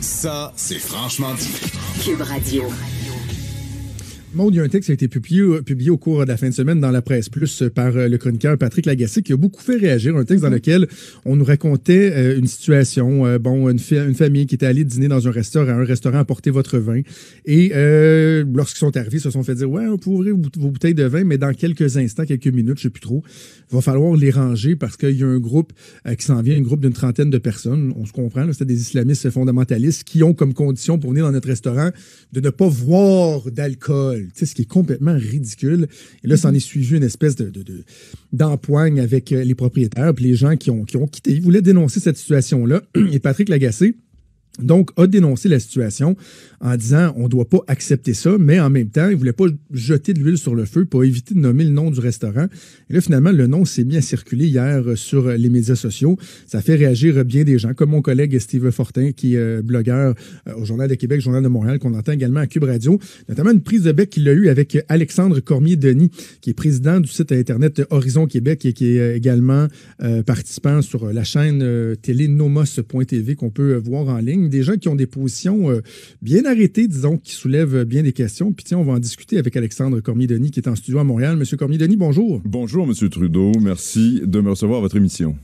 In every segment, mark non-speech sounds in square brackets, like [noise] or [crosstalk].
Ça, c'est franchement dit. Cube Radio. Maud, il y a un texte qui a été publié, euh, publié, au cours de la fin de semaine dans la presse, plus euh, par euh, le chroniqueur Patrick Lagacé, qui a beaucoup fait réagir. Un texte dans mm-hmm. lequel on nous racontait une situation, bon, une, une famille qui était allée dîner dans un restaurant, un restaurant apporter votre vin. Et lorsqu'ils sont arrivés, ils se sont fait dire, ouais, vous pouvez ouvrir vos bouteilles de vin, mais dans quelques instants, quelques minutes, je sais plus trop, va falloir les ranger parce qu'il y a un groupe qui s'en vient, un groupe d'une trentaine de personnes. On se comprend, c'était des islamistes fondamentalistes qui ont comme condition pour venir dans notre restaurant de ne pas voir d'alcool ce qui est complètement ridicule. Et là, s'en est suivi une espèce de, d'empoigne avec euh, les propriétaires, puis les gens qui ont, qui ont quitté. Ils voulaient dénoncer cette situation-là. [clears throat] Et Patrick Lagacé, donc, a dénoncé la situation en disant on ne doit pas accepter ça, mais en même temps, il ne voulait pas jeter de l'huile sur le feu pour éviter de nommer le nom du restaurant. Et là, finalement, le nom s'est mis à circuler hier euh, sur euh, les médias sociaux. Ça fait réagir euh, bien des gens, comme mon collègue Steve Fortin, qui est blogueur au Journal de Québec, Journal de Montréal, qu'on entend également à Cube Radio, notamment une prise de bec qu'il a eue avec Alexandre Cormier-Denis, qui est président du site Internet Horizon Québec et qui est également participant sur la chaîne Télénomos.tv qu'on peut voir en ligne des gens qui ont des positions euh, bien arrêtées, disons, qui soulèvent bien des questions. Puis tiens, on va en discuter avec Alexandre Cormier-Denis qui est en studio à Montréal. Monsieur Cormier-Denis, bonjour. Bonjour, Monsieur Trudeau. Merci de me recevoir à votre émission.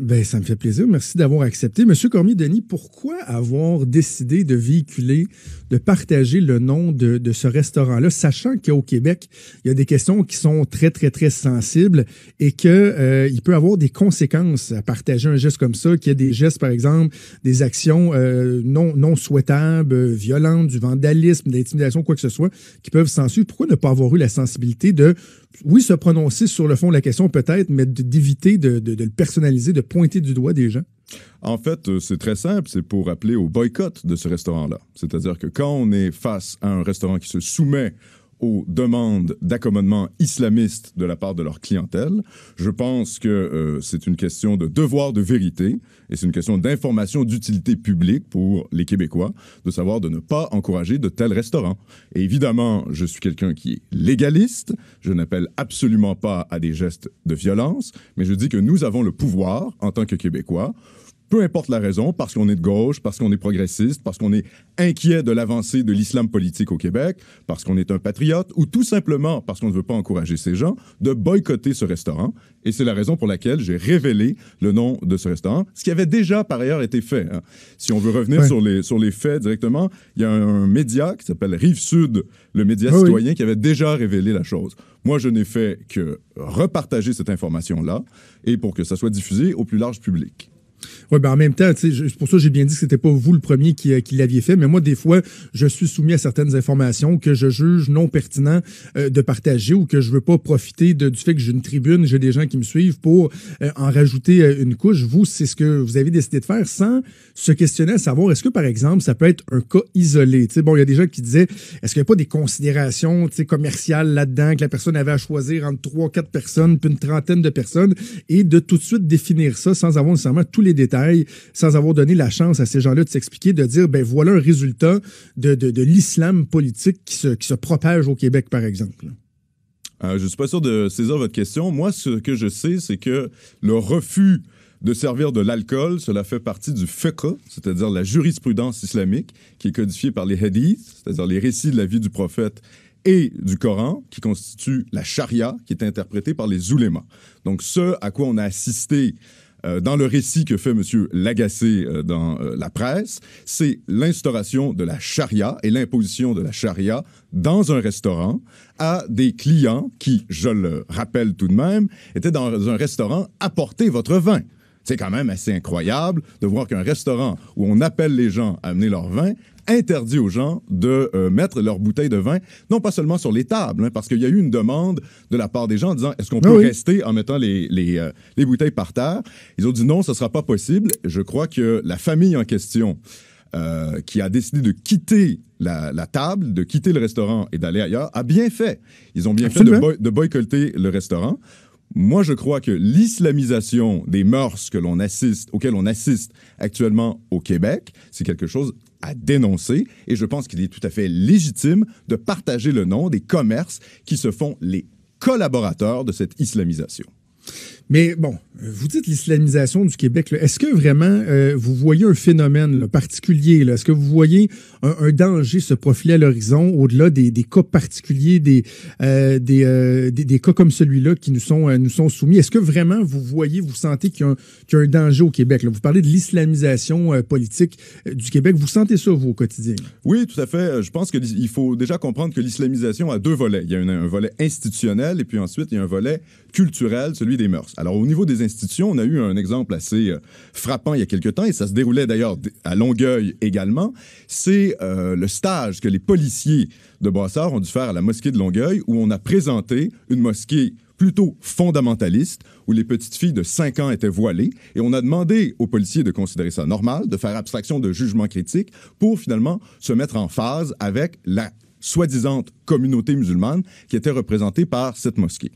Ben, ça me fait plaisir. Merci d'avoir accepté. Monsieur Cormier-Denis, pourquoi avoir décidé de véhiculer, de partager le nom de, ce restaurant-là, sachant qu'au Québec, il y a des questions qui sont très, très, très sensibles et qu'il euh, peut avoir des conséquences à partager un geste comme ça, qu'il y a des gestes, par exemple, des actions euh, non, non souhaitables, violentes, du vandalisme, de l'intimidation, quoi que ce soit, qui peuvent s'ensuivre. Pourquoi ne pas avoir eu la sensibilité de oui, se prononcer sur le fond de la question peut-être, mais d'éviter de, le personnaliser, de pointer du doigt des gens? En fait, euh, c'est très simple, c'est pour appeler au boycott de ce restaurant-là. C'est-à-dire que quand on est face à un restaurant qui se soumet aux demandes d'accommodement islamiste de la part de leur clientèle. Je pense que euh, c'est une question de devoir de vérité et c'est une question d'information d'utilité publique pour les Québécois de savoir de ne pas encourager de tels restaurants. Et évidemment, je suis quelqu'un qui est légaliste, je n'appelle absolument pas à des gestes de violence, mais je dis que nous avons le pouvoir, en tant que Québécois, peu importe la raison, parce qu'on est de gauche, parce qu'on est progressiste, parce qu'on est inquiet de l'avancée de l'islam politique au Québec, parce qu'on est un patriote, ou tout simplement parce qu'on ne veut pas encourager ces gens, de boycotter ce restaurant. Et c'est la raison pour laquelle j'ai révélé le nom de ce restaurant, ce qui avait déjà par ailleurs été fait. Hein. Si on veut revenir sur, les, sur les faits directement, il y a un, média qui s'appelle Rive Sud, le média ah citoyen, qui avait déjà révélé la chose. Moi, je n'ai fait que repartager cette information-là et pour que ça soit diffusé au plus large public. Oui, ben en même temps, c'est pour ça, que j'ai bien dit que c'était pas vous le premier euh, qui, l'aviez fait, mais moi, des fois, je suis soumis à certaines informations que je juge non pertinent euh, de partager ou que je veux pas profiter de, du fait que j'ai une tribune, j'ai des gens qui me suivent pour euh, en rajouter une couche. Vous, c'est ce que vous avez décidé de faire sans se questionner à savoir est-ce que, par exemple, ça peut être un cas isolé. bon, il y a des gens qui disaient est-ce qu'il n'y a pas des considérations commerciales là-dedans que la personne avait à choisir entre trois, quatre personnes, puis une trentaine de personnes, et de tout de suite définir ça sans avoir nécessairement tous les détails, sans avoir donné la chance à ces gens-là de s'expliquer, de dire, ben voilà un résultat de, l'islam politique qui se, qui se propage au Québec, par exemple. Euh, je ne suis pas sûr de saisir votre question. Moi, ce que je sais, c'est que le refus de servir de l'alcool, cela fait partie du fiqh, c'est-à-dire la jurisprudence islamique, qui est codifiée par les hadiths, c'est-à-dire les récits de la vie du prophète et du Coran, qui constitue la charia, qui est interprétée par les oulémas. Donc, ce à quoi on a assisté euh, dans le récit que fait M. Lagacé euh, dans euh, la presse, c'est l'instauration de la charia et l'imposition de la charia dans un restaurant à des clients qui, je le rappelle tout de même, étaient dans un restaurant « Apportez votre vin ». C'est quand même assez incroyable de voir qu'un restaurant où on appelle les gens à amener leur vin interdit aux gens de euh, mettre leurs bouteilles de vin, non pas seulement sur les tables, hein, parce qu'il y a eu une demande de la part des gens en disant est-ce qu'on ah peut rester en mettant les, euh, les, bouteilles par terre Ils ont dit non, ce ne sera pas possible. Je crois que la famille en question, euh, qui a décidé de quitter la, table, de quitter le restaurant et d'aller ailleurs, a bien fait. Ils ont bien fait de, de boycotter le restaurant. Moi, je crois que l'islamisation des mœurs que l'on assiste, auxquelles on assiste actuellement au Québec, c'est quelque chose à dénoncer et je pense qu'il est tout à fait légitime de partager le nom des commerces qui se font les collaborateurs de cette islamisation. Mais bon, vous dites l'islamisation du Québec. Est-ce que vraiment euh, vous voyez un phénomène particulier? Est-ce que vous voyez un, danger se profiler à l'horizon au-delà des, des, cas particuliers, des, euh, euh, des, des, cas comme celui-là qui nous sont, nous sont soumis? Est-ce que vraiment vous voyez, vous sentez qu'il y, a un danger au Québec? Vous parlez de l'islamisation politique du Québec. Vous sentez ça, vous, au quotidien? Oui, tout à fait. Je pense qu'il faut déjà comprendre que l'islamisation a deux volets. Il y a un volet institutionnel et puis ensuite, il y a un volet culturel, celui des mœurs. Alors, au niveau des institutions, on a eu un exemple assez euh, frappant il y a quelque temps, et ça se déroulait d'ailleurs à Longueuil également. C'est euh, le stage que les policiers de Brassard ont dû faire à la mosquée de Longueuil, où on a présenté une mosquée plutôt fondamentaliste, où les petites filles de 5 ans étaient voilées, et on a demandé aux policiers de considérer ça normal, de faire abstraction de jugement critique, pour finalement se mettre en phase avec la soi-disant communauté musulmane qui était représentée par cette mosquée.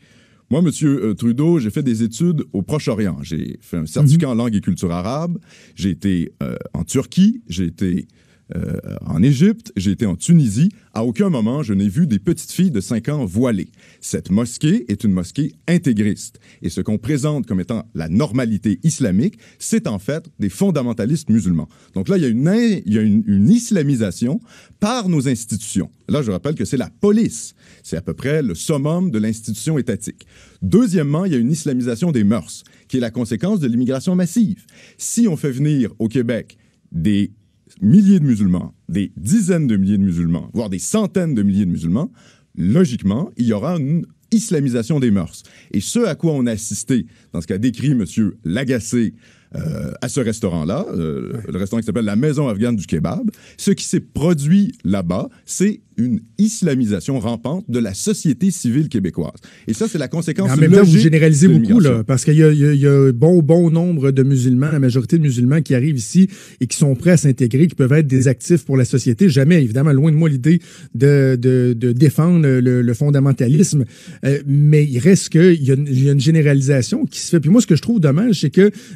Moi, Monsieur euh, Trudeau, j'ai fait des études au Proche-Orient. J'ai fait un certificat mhm. en langue et culture arabe. J'ai été euh, en Turquie. J'ai été euh, en Égypte, j'ai été en Tunisie. À aucun moment, je n'ai vu des petites filles de 5 ans voilées. Cette mosquée est une mosquée intégriste. Et ce qu'on présente comme étant la normalité islamique, c'est en fait des fondamentalistes musulmans. Donc là, il y a une, il une islamisation par nos institutions. Là, je rappelle que c'est la police. C'est à peu près le summum de l'institution étatique. Deuxièmement, il y a une islamisation des mœurs, qui est la conséquence de l'immigration massive. Si on fait venir au Québec des milliers de musulmans, des dizaines de milliers de musulmans, voire des centaines de milliers de musulmans, logiquement, il y aura une islamisation des mœurs. Et ce à quoi on a assisté dans ce qu'a décrit M. Lagacé euh, à ce restaurant-là, euh, le restaurant qui s'appelle la Maison afghane du kebab. Ce qui s'est produit là-bas, c'est une islamisation rampante de la société civile québécoise. Et ça, c'est la conséquence. Mais en même temps, vous généralisez beaucoup, là, parce qu'il y, y, a bon, bon nombre de musulmans, la majorité de musulmans qui arrivent ici et qui sont prêts à s'intégrer, qui peuvent être des actifs pour la société. Jamais, évidemment, loin de moi l'idée de, de, défendre le, fondamentalisme. Euh, mais il reste qu'il y, y, a une généralisation qui se fait. Puis moi, ce que je trouve dommage, c'est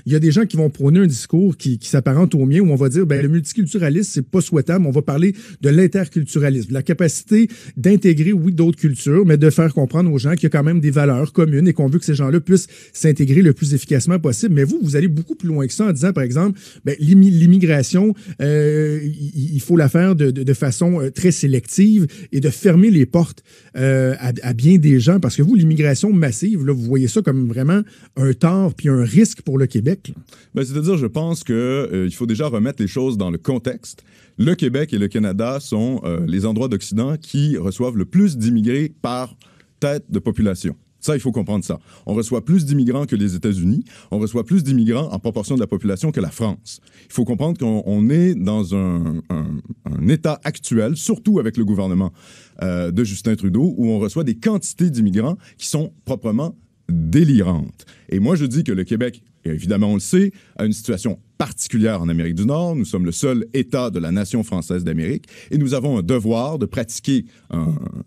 il y a des gens qui vont prôner un discours qui, s'apparente au mien, où on va dire, ben, le multiculturalisme, c'est pas souhaitable. On va parler de l'interculturalisme, la capacité d'intégrer, oui, d'autres cultures, mais de faire comprendre aux gens qu'il y a quand même des valeurs communes et qu'on veut que ces gens-là puissent s'intégrer le plus efficacement possible. Mais vous, vous allez beaucoup plus loin que ça en disant, par exemple, ben, l'immigration, euh, il faut la faire de, façon euh, très sélective et de fermer les portes euh, à, bien des gens. Parce que vous, l'immigration massive, là, vous voyez ça comme vraiment un tort puis un risque pour le Québec. Ben, c'est-à-dire, je pense qu'il euh, il faut déjà remettre les choses dans le contexte. Le Québec et le Canada sont euh, les endroits d'Occident qui reçoivent le plus d'immigrés par tête de population. Ça, il faut comprendre ça. On reçoit plus d'immigrants que les États-Unis. On reçoit plus d'immigrants en proportion de la population que la France. Il faut comprendre qu'on est dans un, état actuel, surtout avec le gouvernement euh, de Justin Trudeau, où on reçoit des quantités d'immigrants qui sont proprement délirantes. Et moi, je dis que le Québec évidemment, on le sait, à une situation particulière en Amérique du Nord. Nous sommes le seul État de la nation française d'Amérique et nous avons un devoir de pratiquer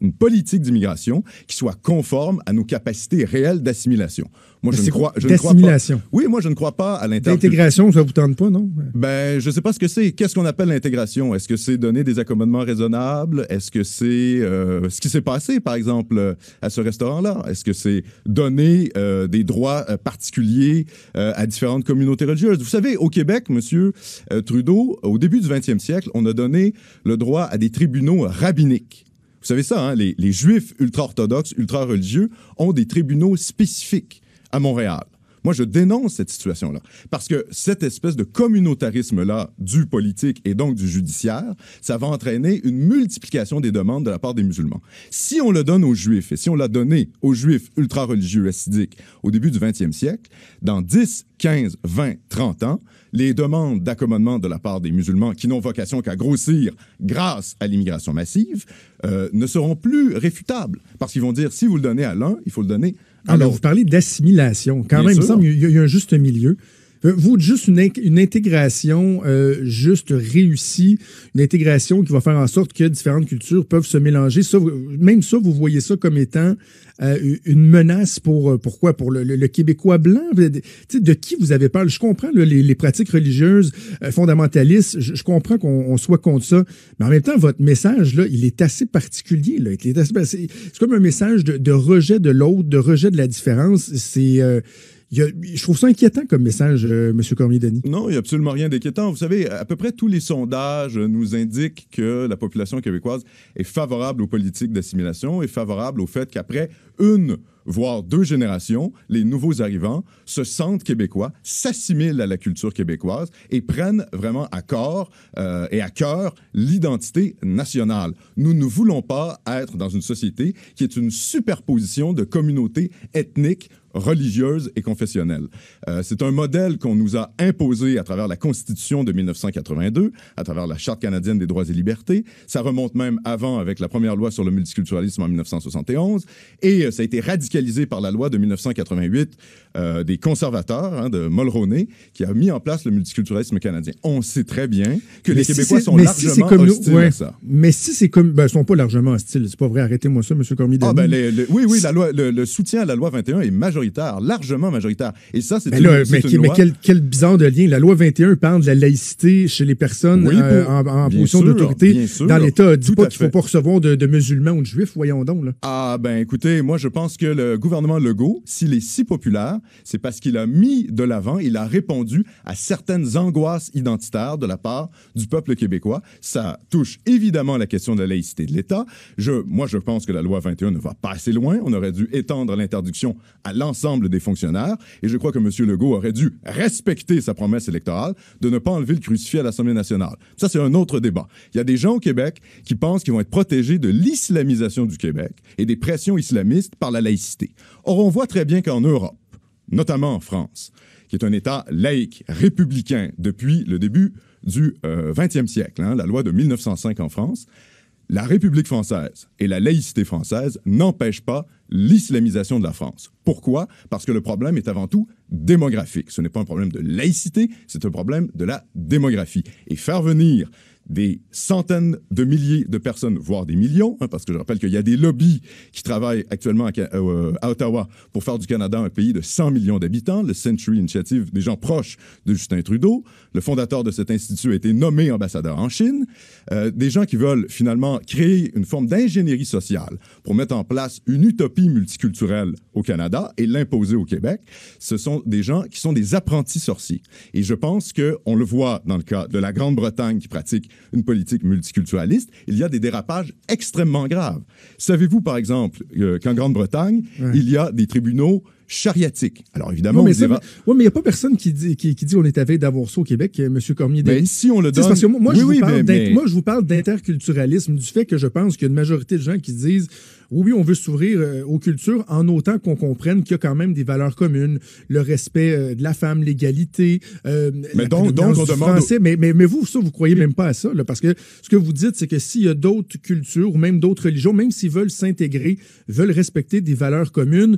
une politique d'immigration qui soit conforme à nos capacités réelles d'assimilation. Moi, je ne, crois, je ne pas. Oui, moi, je ne crois pas à l'intégration. L'intégration, ça vous tente pas, non? Ben, je sais pas ce que c'est. Qu'est-ce qu'on appelle l'intégration? Est-ce que c'est donner des accommodements raisonnables? Est-ce que c'est euh, ce qui s'est passé, par exemple, euh, à ce restaurant-là? Est-ce que c'est donner euh, des droits particuliers à différentes communautés religieuses? Vous savez, au Québec, Monsieur euh, Trudeau, au début du 20e siècle, on a donné le droit à des tribunaux rabbiniques. Vous savez ça, hein? les juifs ultra-orthodoxes, ultra-religieux ont des tribunaux spécifiques à Montréal. Moi, je dénonce cette situation-là. Parce que cette espèce de communautarisme-là du politique et donc du judiciaire, ça va entraîner une multiplication des demandes de la part des musulmans. Si on le donne aux juifs, et si on l'a donné aux juifs ultra-religieux assidiques au début du 20e siècle, dans 10, 15, 20, 30 ans, les demandes d'accommodement de la part des musulmans, qui n'ont vocation qu'à grossir grâce à l'immigration massive, euh, ne seront plus réfutables. Parce qu'ils vont dire, si vous le donnez à l'un, il faut le donner à alors, vous parlez d'assimilation. Quand même, il me semble qu'il y, a un juste milieu. Euh, vous, juste une, une intégration euh, juste réussie, une intégration qui va faire en sorte que différentes cultures peuvent se mélanger. même ça, vous voyez ça comme étant euh, une menace pour, pourquoi pour le, Québécois blanc. de qui vous avez parlé? Je comprends les, pratiques religieuses fondamentalistes. Je, comprends qu'on soit contre ça. Mais en même temps, votre message, là, il est assez particulier. Ben, c'est comme un message de, de rejet de l'autre, de rejet de la différence. C'est je trouve ça inquiétant comme message, euh, M. Cormier-Denis. Non, il n'y a absolument rien d'inquiétant. Vous savez, à peu près tous les sondages nous indiquent que la population québécoise est favorable aux politiques d'assimilation, et favorable au fait qu'après une voire deux générations, les nouveaux arrivants se sentent québécois, s'assimilent à la culture québécoise et prennent vraiment à corps euh, et à cœur l'identité nationale. Nous ne voulons pas être dans une société qui est une superposition de communautés ethniques religieuse et confessionnelle. Euh, c'est un modèle qu'on nous a imposé à travers la Constitution de 1982, à travers la Charte canadienne des droits et libertés. Ça remonte même avant avec la première loi sur le multiculturalisme en 1971. Et euh, ça a été radicalisé par la loi de 1988 euh, des conservateurs, hein, de Mulroney, qui a mis en place le multiculturalisme canadien. On sait très bien que les Québécois sont largement comme hostiles à ça. Mais si c'est comme... Ben, ils sont pas largement hostiles. C'est pas vrai. Arrêtez-moi ça, M. Cormier. Ah, ben, oui, oui, la loi, le, soutien à la loi 21 est majoritaire majoritaire, largement majoritaire. Et ça, c'est une, mais, Quel, quel, bizarre de lien. La loi 21 parle de la laïcité chez les personnes euh, en, en position d'autorité dans l'État. Dis pas qu'il faut pas recevoir de, musulmans ou de juifs, voyons donc. Là. Ah ben écoutez, moi je pense que le gouvernement Legault, s'il est si populaire, c'est parce qu'il a mis de l'avant, il a répondu à certaines angoisses identitaires de la part du peuple québécois. Ça touche évidemment la question de la laïcité de l'État. Je, moi je pense que la loi 21 ne va pas assez loin. On aurait dû étendre l'interdiction à l'ensemble ensemble des fonctionnaires. Et je crois que M. Legault aurait dû respecter sa promesse électorale de ne pas enlever le crucifix à l'Assemblée nationale. Ça, c'est un autre débat. Il y a des gens au Québec qui pensent qu'ils vont être protégés de l'islamisation du Québec et des pressions islamistes par la laïcité. Or, on voit très bien qu'en Europe, notamment en France, qui est un État laïque, républicain, depuis le début du XXe euh, e siècle, hein, la loi de 1905 en France, la République française et la laïcité française n'empêchent pas l'islamisation de la France. Pourquoi? Parce que le problème est avant tout démographique. Ce n'est pas un problème de laïcité, c'est un problème de la démographie. Et faire venir des centaines de milliers de personnes, voire des millions, hein, parce que je rappelle qu'il y a des lobbies qui travaillent actuellement à, euh, Ottawa pour faire du Canada un pays de 100 millions d'habitants, le Century Initiative, des gens proches de Justin Trudeau. Le fondateur de cet institut a été nommé ambassadeur en Chine. Euh, des gens qui veulent finalement créer une forme d'ingénierie sociale pour mettre en place une utopie multiculturelle au Canada et l'imposer au Québec. Ce sont des gens qui sont des apprentis sorciers. Et je pense qu'on le voit dans le cas de la Grande-Bretagne qui pratique une politique multiculturaliste, il y a des dérapages extrêmement graves. Savez-vous, par exemple, euh, qu'en Grande-Bretagne, il y a des tribunaux chariatique. Alors évidemment, oui, mais il n'y a pas personne qui dit, qui, dit on est à veille d'avoir ça au Québec, euh, M. Cormier. Mais ben, si on le donne... moi, je moi, je vous parle d'interculturalisme, du fait que je pense qu'il y a une majorité de gens qui disent oui, on veut s'ouvrir euh, aux cultures en autant qu'on comprenne qu'il y a quand même des valeurs communes, le respect euh, de la femme, l'égalité. mais donc, donc on demande. mais, mais, vous, ça, vous croyez même pas à ça, parce que ce que vous dites, c'est que s'il y a d'autres cultures ou même d'autres religions, même s'ils veulent s'intégrer, veulent respecter des valeurs communes,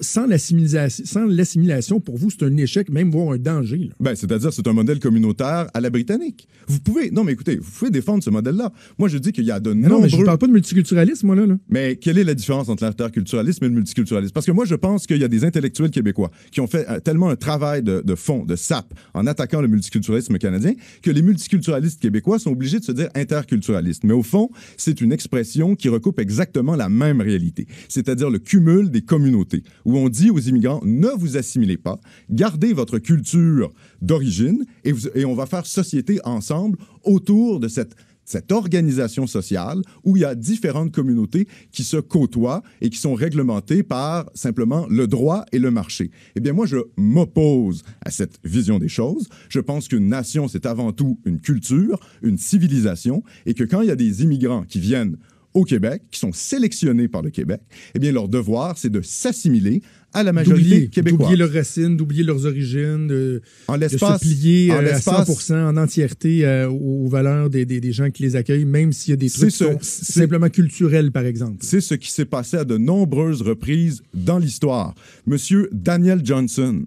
sans l'assimilation, pour vous, c'est un échec, même voire un danger. Ben, c'est-à-dire, c'est un modèle communautaire à la britannique. Vous pouvez, non, mais écoutez, vous pouvez défendre ce modèle-là. Moi, je dis qu'il y a de nombreux. Non, mais je parle pas de multiculturalisme, moi, là, Mais quelle est la différence entre l'interculturalisme et le multiculturalisme? Parce que moi, je pense qu'il y a des intellectuels québécois qui ont fait euh, tellement un travail de, de, fond, de sap, en attaquant le multiculturalisme canadien, que les multiculturalistes québécois sont obligés de se dire interculturalistes. Mais au fond, c'est une expression qui recoupe exactement la même réalité, c'est-à-dire le cumul des communautés où on dit aux immigrants, ne vous assimilez pas, gardez votre culture d'origine et, on va faire société ensemble autour de cette cette organisation sociale où il y a différentes communautés qui se côtoient et qui sont réglementées par simplement le droit et le marché. Eh bien, moi, je m'oppose à cette vision des choses. Je pense qu'une nation, c'est avant tout une culture, une civilisation, et que quand il y a des immigrants qui viennent au Québec, qui sont sélectionnés par le Québec, eh bien, leur devoir, c'est de s'assimiler à la majorité québécoise. D'oublier leurs racines, d'oublier leurs origines, de, en se plier en euh, à 100 en entièreté euh, aux valeurs des, gens qui les accueillent, même s'il y a des trucs simplement culturels, par exemple. C'est ce qui s'est passé à de nombreuses reprises dans l'histoire. Monsieur Daniel Johnson,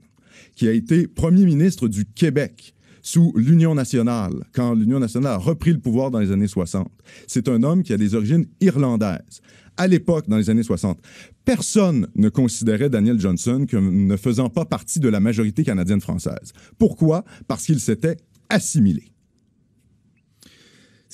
qui a été premier ministre du Québec, sous l'Union nationale, quand l'Union nationale a repris le pouvoir dans les années 60. C'est un homme qui a des origines irlandaises. À l'époque, dans les années 60, personne ne considérait Daniel Johnson comme ne faisant pas partie de la majorité canadienne-française. Pourquoi? Parce qu'il s'était assimilé.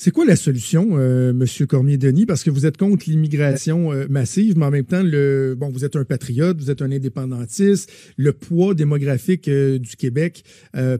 C'est quoi la solution, M. Euh, Monsieur Cormier-Denis? Parce que vous êtes contre l'immigration euh, massive, mais en même temps, le, bon, vous êtes un patriote, vous êtes un indépendantiste. Le poids démographique euh, du Québec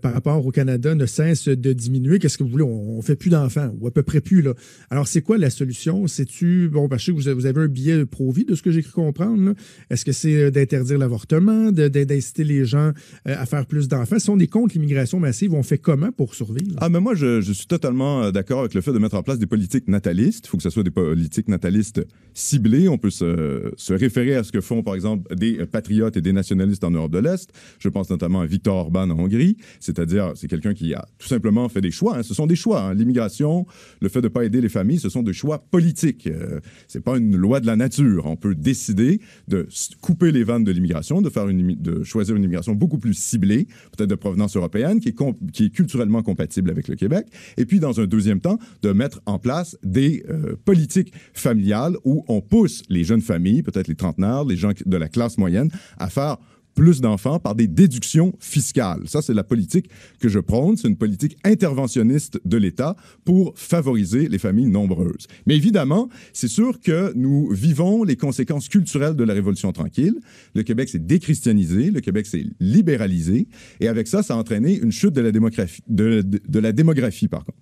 par rapport au Canada ne cesse de diminuer. Qu'est-ce que vous voulez? On, ne fait plus d'enfants, ou à peu près plus, Alors, c'est quoi la solution? C'est-tu, bon, parce que vous avez un billet pro-vie, de ce que j'ai cru comprendre, Est-ce que c'est d'interdire l'avortement, d'inciter les gens à faire plus d'enfants? Si on est contre l'immigration massive, on fait comment pour survivre? Ah, mais moi, je, je suis totalement d'accord avec le fait de mettre en place des politiques natalistes. Il faut que ce soit des politiques natalistes ciblées. On peut se, se référer à ce que font, par exemple, des patriotes et des nationalistes en Europe de l'Est. Je pense notamment à Viktor Orban en Hongrie, c'est-à-dire c'est quelqu'un qui a tout simplement fait des choix. Hein. Ce sont des choix. Hein. L'immigration, le fait de ne pas aider les familles, ce sont des choix politiques. Ce euh, c'est pas une loi de la nature. On peut décider de couper les vannes de l'immigration, de, faire une, de choisir une immigration beaucoup plus ciblée, peut-être de provenance européenne, qui est, qui est culturellement compatible avec le Québec. Et puis, dans un deuxième temps, de mettre en place des euh, politiques familiales où on pousse les jeunes familles, peut-être les trentenaires, les gens de la classe moyenne, à faire plus d'enfants par des déductions fiscales. Ça, c'est la politique que je prône. C'est une politique interventionniste de l'État pour favoriser les familles nombreuses. Mais évidemment, c'est sûr que nous vivons les conséquences culturelles de la Révolution tranquille. Le Québec s'est déchristianisé, le Québec s'est libéralisé, et avec ça, ça a entraîné une chute de la démographie. De, la démographie par contre.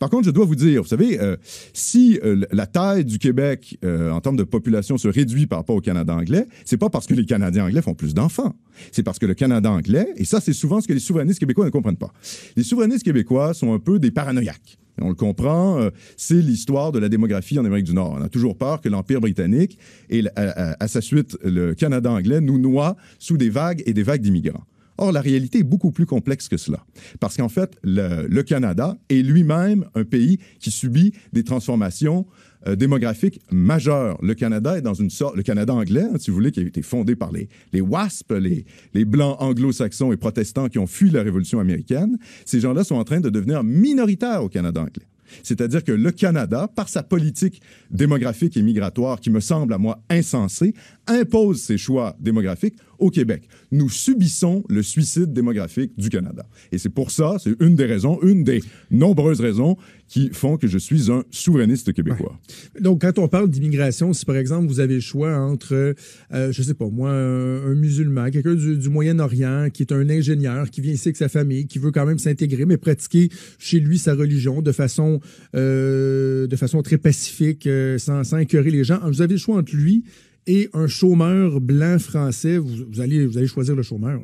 Par contre, je dois vous dire, vous savez, euh, si euh, la taille du Québec euh, en termes de population se réduit par rapport au Canada anglais, c'est pas parce que les Canadiens anglais font plus d'enfants c'est parce que le Canada anglais, et ça, c'est souvent ce que les souverainistes québécois ne comprennent pas. Les souverainistes québécois sont un peu des paranoïaques. On le comprend, euh, c'est l'histoire de la démographie en Amérique du Nord. On a toujours peur que l'Empire britannique et à, euh, euh, à sa suite le Canada anglais nous noient sous des vagues et des vagues d'immigrants. Or, la réalité est beaucoup plus complexe que cela, parce qu'en fait, le, Canada est lui-même un pays qui subit des transformations euh, démographiques majeures. Le Canada est dans une sorte, le Canada anglais, hein, si vous voulez, qui a été fondé par les, WASP, les, les blancs anglo-saxons et protestants qui ont fui la Révolution américaine. Ces gens-là sont en train de devenir minoritaires au Canada anglais. C'est-à-dire que le Canada, par sa politique démographique et migratoire, qui me semble à moi insensée, impose ses choix démographiques au Québec. Nous subissons le suicide démographique du Canada. Et c'est pour ça, c'est une des raisons, une des nombreuses raisons qui font que je suis un souverainiste québécois. Donc, quand on parle d'immigration, si par exemple vous avez le choix entre, je euh, je sais pas moi, un, musulman, quelqu'un du, Moyen-Orient qui est un ingénieur, qui vient ici avec sa famille, qui veut quand même s'intégrer, mais pratiquer chez lui sa religion de façon, euh, de façon très pacifique, euh, sans, sans les gens, vous avez le choix entre lui et un chômeur blanc français, vous, allez, choisir le chômeur.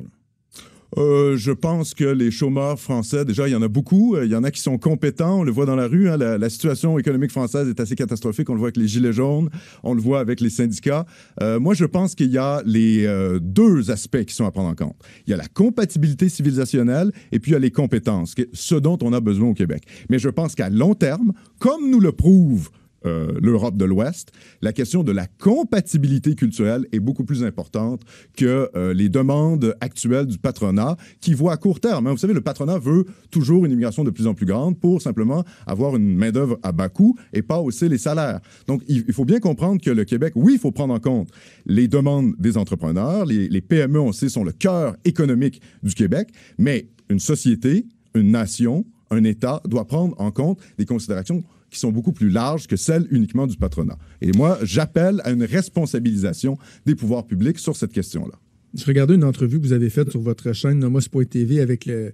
Euh, je pense que les chômeurs français, déjà, il y en a beaucoup. Euh, il y en a qui sont compétents. On le voit dans la rue. Hein. La, situation économique française est assez catastrophique. On le voit avec les Gilets jaunes. On le voit avec les syndicats. Euh, moi, je pense qu'il y a les deux aspects qui sont à prendre en compte. Il y a la compatibilité civilisationnelle et puis il y a les compétences, ce dont on a besoin au Québec. Mais je pense qu'à long terme, comme nous le prouve euh, l'Europe de l'Ouest, la question de la compatibilité culturelle est beaucoup plus importante que euh, les demandes actuelles du patronat qui voit à court terme. Hein, vous savez, le patronat veut toujours une immigration de plus en plus grande pour simplement avoir une main-d'œuvre à bas coût et pas hausser les salaires. Donc, il, faut bien comprendre que le Québec, oui, il faut prendre en compte les demandes des entrepreneurs. Les, les PME, on sait, sont le cœur économique du Québec, mais une société, une nation, un État doit prendre en compte des considérations qui sont beaucoup plus larges que celles uniquement du patronat. Et moi, j'appelle à une responsabilisation des pouvoirs publics sur cette question-là. Je regardais une entrevue que vous avez faite sur votre chaîne Nomos.tv avec le,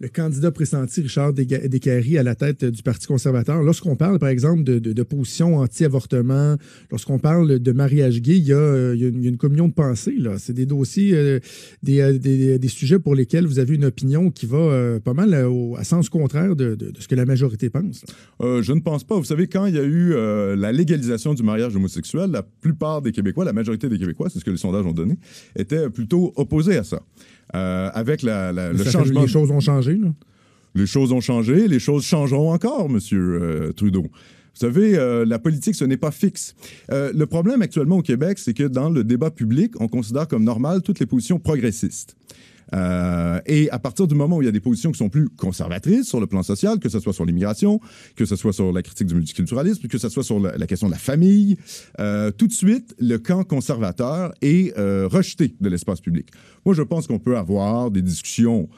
le candidat pressenti Richard Descaries à la tête du Parti conservateur. Lorsqu'on parle, par exemple, de, position anti-avortement, lorsqu'on parle de mariage gay, il y a, une, communion de pensée. C'est des dossiers, euh, euh, des, sujets pour lesquels vous avez une opinion qui va euh, pas mal au, à sens contraire de, ce que la majorité pense. je ne pense pas. Vous savez, quand il y a eu la légalisation du mariage homosexuel, la plupart des Québécois, la majorité des Québécois, c'est ce que les sondages ont donné, étaient plutôt opposés à ça. Euh, avec Les choses ont changé, Les choses ont changé, les choses changeront encore, monsieur euh, Trudeau. Vous savez, euh, la politique, ce n'est pas fixe. le problème actuellement au Québec, c'est que dans le débat public, on considère comme normal toutes les positions progressistes. Euh, et à partir du moment où il y a des positions qui sont plus conservatrices sur le plan social, que ce soit sur l'immigration, que ce soit sur la critique du multiculturalisme, que ce soit sur la, question de la famille, euh, tout de suite, le camp conservateur est euh, rejeté de l'espace public. Moi, je pense qu'on peut avoir des discussions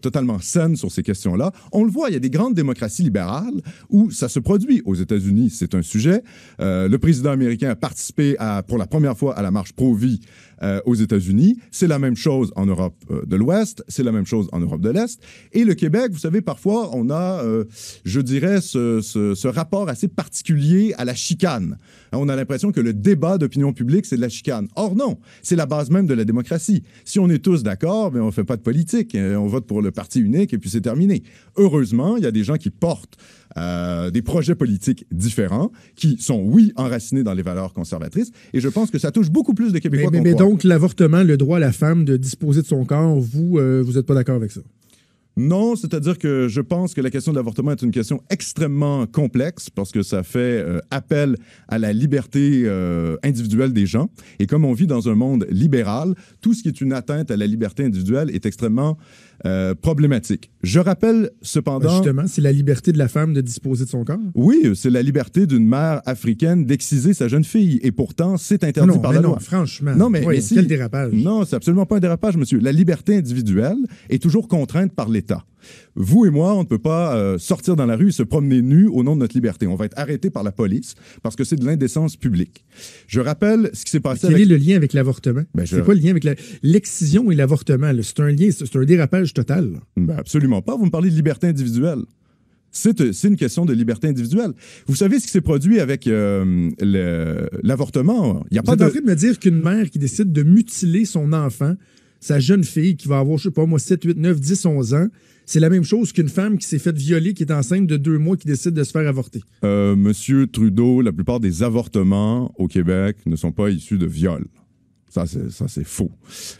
totalement saines sur ces questions-là. On le voit, il y a des grandes démocraties libérales où ça se produit. Aux États-Unis, c'est un sujet. le président américain a participé à, pour la première fois à la marche pro-vie euh, aux États-Unis. C'est la même chose en Europe euh, de l'Ouest, c'est la même chose en Europe de l'Est. Et le Québec, vous savez, parfois, on a, euh, je dirais, ce, rapport assez particulier à la chicane. Hein, on a l'impression que le débat d'opinion publique, c'est de la chicane. Or non, c'est la base même de la démocratie. Si on est tous d'accord, ben, on ne fait pas de politique, hein, on vote pour le parti unique et puis c'est terminé. Heureusement, il y a des gens qui portent des projets politiques différents qui sont, oui, enracinés dans les valeurs conservatrices. Et je pense que ça touche beaucoup plus de Québécois mais, donc, l'avortement, le droit à la femme de disposer de son corps, vous, euh, vous n'êtes pas d'accord avec ça? Non, c'est-à-dire que je pense que la question de l'avortement est une question extrêmement complexe parce que ça fait euh, appel à la liberté euh, individuelle des gens. Et comme on vit dans un monde libéral, tout ce qui est une atteinte à la liberté individuelle est extrêmement euh, problématique. Je rappelle cependant... Justement, c'est la liberté de la femme de disposer de son corps. Oui, c'est la liberté d'une mère africaine d'exciser sa jeune fille. Et pourtant, c'est interdit par la non, loi. franchement. Non, mais, quel dérapage. Non, c'est absolument pas un dérapage, monsieur. La liberté individuelle est toujours contrainte par l'État. Vous et moi, on ne peut pas euh, sortir dans la rue et se promener nu au nom de notre liberté. On va être arrêté par la police parce que c'est de l'indécence publique. Je rappelle ce qui s'est passé. Quel avec... est le lien avec l'avortement ben, C'est quoi le lien avec la... l'excision et l'avortement C'est un lien, c'est un dérapage total. Ben, absolument pas. Vous me parlez de liberté individuelle. Euh, c'est, une question de liberté individuelle. Vous savez ce qui s'est produit avec euh, l'avortement. Il y a Vous pas êtes de... en train de me dire qu'une mère qui décide de mutiler son enfant, sa jeune fille qui va avoir, je sais pas moi, 7, 8, 9, 10, 11 ans, c'est la même chose qu'une femme qui s'est faite violer, qui est enceinte de deux mois, qui décide de se faire avorter. Euh, Monsieur Trudeau, la plupart des avortements au Québec ne sont pas issus de viol. Ça, c'est faux.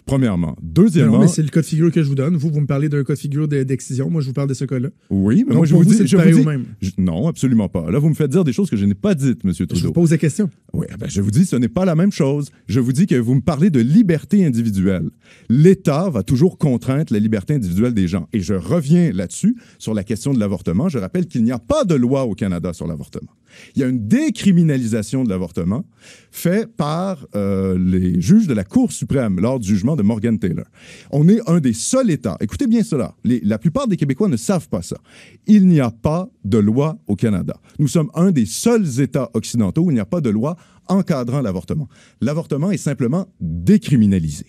Premièrement. Deuxièmement. Non, mais c'est le code figure que je vous donne. Vous, vous me parlez d'un code de figure d'excision. Moi, je vous parle de ce cas-là. Oui, mais moi, je vous, dis. Je vous dis même. non, absolument pas. Là, vous me faites dire des choses que je n'ai pas dites, M. Trudeau. Je vous pose la question. Oui, ben, je vous dis, ce n'est pas la même chose. Je vous dis que vous me parlez de liberté individuelle. L'État va toujours contraindre la liberté individuelle des gens. Et je reviens là-dessus, sur la question de l'avortement. Je rappelle qu'il n'y a pas de loi au Canada sur l'avortement. Il y a une décriminalisation de l'avortement fait par euh, les juges de la Cour suprême lors du jugement de Morgan Taylor. On est un des seuls États, écoutez bien cela, la plupart des Québécois ne savent pas ça. Il n'y a pas de loi au Canada. Nous sommes un des seuls États occidentaux où il n'y a pas de loi encadrant l'avortement. L'avortement est simplement décriminalisé.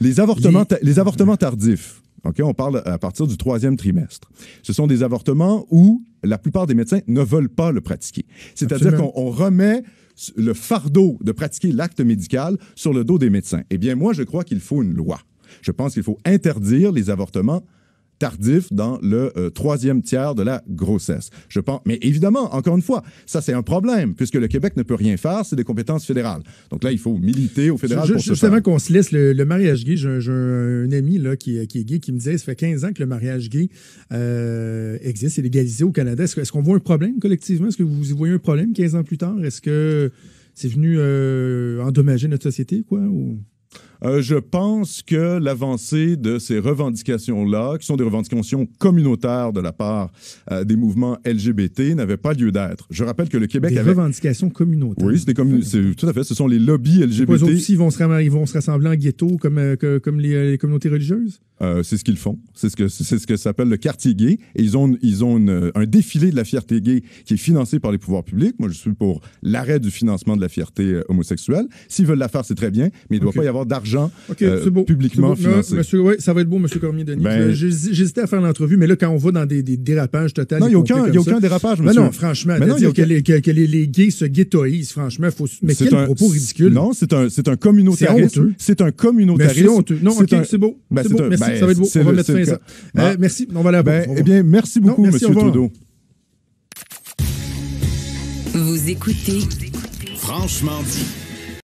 les avortements tardifs, on parle à partir du troisième trimestre. Ce sont des avortements où la plupart des médecins ne veulent pas le pratiquer. C'est-à-dire qu'on remet le fardeau de pratiquer l'acte médical sur le dos des médecins. Eh bien, moi, je crois qu'il faut une loi. Je pense qu'il faut interdire les avortements tardif dans le euh, troisième tiers de la grossesse. Je pense, mais évidemment, encore une fois, ça c'est un problème puisque le Québec ne peut rien faire, c'est des compétences fédérales. Donc là, il faut militer au fédéral pour Justement, qu'on se laisse le, mariage gay, j'ai un, ami là, qui, est gay qui me disait, ça fait 15 ans que le mariage gay euh, existe, c'est légalisé au Canada. Est-ce, qu'on voit un problème collectivement? Est-ce que vous voyez un problème 15 ans plus tard? Est-ce que c'est venu euh, endommager notre société, quoi? Ou... Euh, je pense que l'avancée de ces revendications-là, qui sont des revendications communautaires de la part euh, des mouvements LGBT, n'avait pas lieu d'être. Je rappelle que le Québec des revendications communautaires. Oui, tout à fait. Ce sont les lobbies LGBT. ils vont, se se rassembler en ghetto comme, euh, comme les, communautés religieuses? c'est ce qu'ils font. C'est ce que, c'est ce que s'appelle le quartier gay. Et ils ont, ils ont un défilé de la fierté gay qui est financé par les pouvoirs publics. Moi, je suis pour l'arrêt du financement de la fierté homosexuelle. S'ils veulent la faire, c'est très bien, mais il ne doit pas y avoir d'argent gens okay, euh, publiquement financés. oui, ça va être beau, M. Cormier-Denis. Ben, j'hésitais à faire l'entrevue, mais là, quand on va dans des, des dérapages totaux... Non, il n'y a, aucun, y a aucun dérapage, ben Mais non, franchement, ben non, que, les, que, les, les, gays se ghettoïsent, franchement, faut... mais quel un, propos ridicule. Non, c'est un, un communautarisme. C'est un communautarisme. C'est ben, Non, OK, c'est beau. C'est beau, merci, ça va être beau. On va mettre fin à ça. Euh, ah. Merci, on va bout. Eh bien, merci beaucoup, M. Trudeau. Vous écoutez Franchement dit.